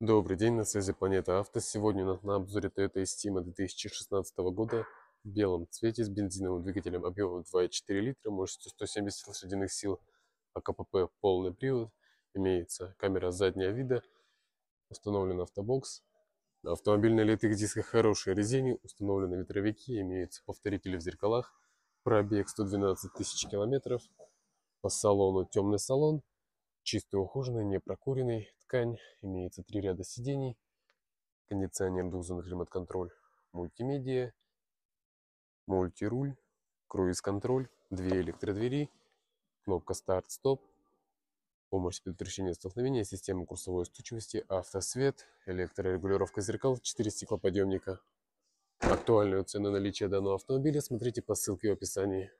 Добрый день, на связи Планета Авто. Сегодня у нас на обзоре Toyota Estima 2016 года в белом цвете с бензиновым двигателем объемом 2,4 литра, мощностью 170 лошадиных сил, КПП полный привод, имеется камера заднего вида, установлен автобокс. На автомобильной литых дисках хорошие резине, установлены ветровики, имеются повторители в зеркалах, пробег 112 тысяч километров, по салону темный салон – чистая, ухоженная, не прокуренная ткань. Имеется три ряда сидений, кондиционер, двухзонный климат-контроль, мультимедиа, мультируль, круиз-контроль, две электродвери, кнопка старт-стоп, помощь при предотвращении столкновения, система курсовой устойчивости, автосвет, электрорегулировка зеркал, 4 стеклоподъемника. Актуальную цену наличия данного автомобиля смотрите по ссылке в описании.